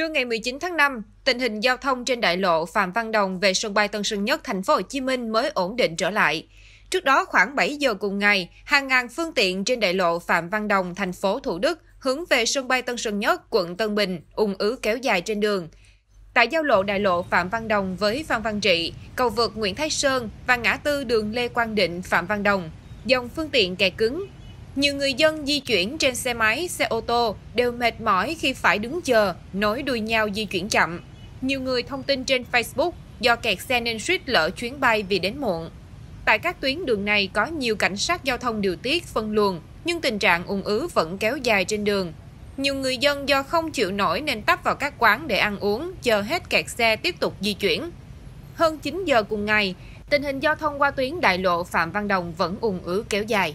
Trưa ngày 19 tháng 5, tình hình giao thông trên đại lộ Phạm Văn Đồng về sân bay Tân Sơn Nhất, thành phố Hồ Chí Minh mới ổn định trở lại. Trước đó khoảng 7 giờ cùng ngày, hàng ngàn phương tiện trên đại lộ Phạm Văn Đồng, thành phố Thủ Đức hướng về sân bay Tân Sơn Nhất, quận Tân Bình, ùn ứ kéo dài trên đường. Tại giao lộ đại lộ Phạm Văn Đồng với Phan Văn Trị, cầu vượt Nguyễn Thái Sơn và ngã tư đường Lê Quang Định, Phạm Văn Đồng, dòng phương tiện kẹt cứng, nhiều người dân di chuyển trên xe máy, xe ô tô đều mệt mỏi khi phải đứng chờ, nối đuôi nhau di chuyển chậm. Nhiều người thông tin trên Facebook do kẹt xe nên suýt lỡ chuyến bay vì đến muộn. Tại các tuyến đường này có nhiều cảnh sát giao thông điều tiết phân luồng, nhưng tình trạng ùn ứ vẫn kéo dài trên đường. Nhiều người dân do không chịu nổi nên tấp vào các quán để ăn uống, chờ hết kẹt xe tiếp tục di chuyển. Hơn 9 giờ cùng ngày, tình hình giao thông qua tuyến đại lộ Phạm Văn Đồng vẫn ùn ứ kéo dài.